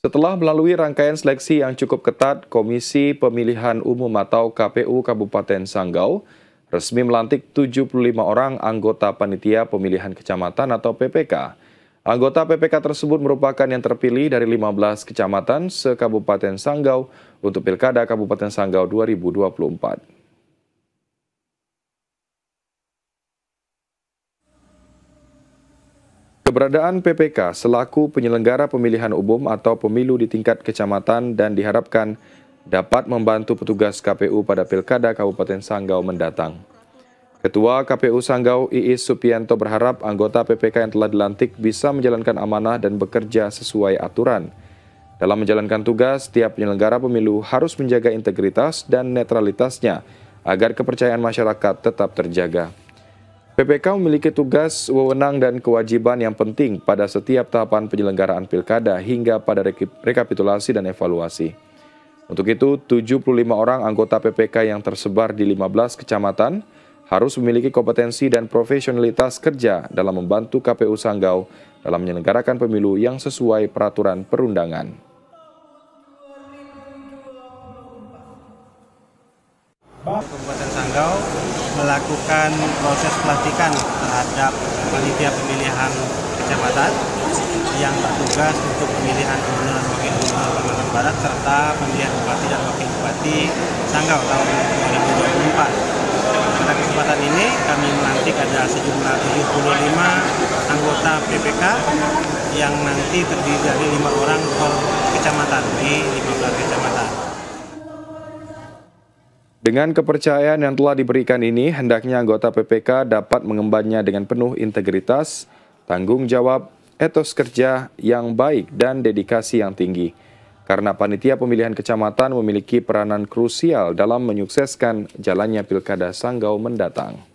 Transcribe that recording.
Setelah melalui rangkaian seleksi yang cukup ketat, Komisi Pemilihan Umum atau KPU Kabupaten Sanggau resmi melantik 75 orang anggota panitia pemilihan kecamatan atau PPK. Anggota PPK tersebut merupakan yang terpilih dari 15 kecamatan se-Kabupaten Sanggau untuk Pilkada Kabupaten Sanggau 2024. Keberadaan PPK selaku penyelenggara pemilihan umum atau pemilu di tingkat kecamatan dan diharapkan dapat membantu petugas KPU pada Pilkada Kabupaten Sanggau mendatang. Ketua KPU Sanggau Iis Supianto berharap anggota PPK yang telah dilantik bisa menjalankan amanah dan bekerja sesuai aturan. Dalam menjalankan tugas, setiap penyelenggara pemilu harus menjaga integritas dan netralitasnya agar kepercayaan masyarakat tetap terjaga. PPK memiliki tugas, wewenang, dan kewajiban yang penting pada setiap tahapan penyelenggaraan pilkada hingga pada rekapitulasi dan evaluasi. Untuk itu, 75 orang anggota PPK yang tersebar di 15 kecamatan harus memiliki kompetensi dan profesionalitas kerja dalam membantu KPU Sanggau dalam menyelenggarakan pemilu yang sesuai peraturan perundangan. Minangkau melakukan proses pelantikan terhadap panitia pemilihan kecamatan yang bertugas untuk pemilihan gubernur dan wakil gubernur Kalimantan Barat serta pemilihan bupati dan wakil bupati Sanggau tahun 2024. Pada kesempatan ini kami melantik ada sejumlah 75 anggota PPK yang nanti terdiri dari lima orang per kecamatan di lima Dengan kepercayaan yang telah diberikan ini, hendaknya anggota PPK dapat mengembannya dengan penuh integritas, tanggung jawab, etos kerja yang baik, dan dedikasi yang tinggi. Karena panitia pemilihan kecamatan memiliki peranan krusial dalam menyukseskan jalannya pilkada Sanggau mendatang.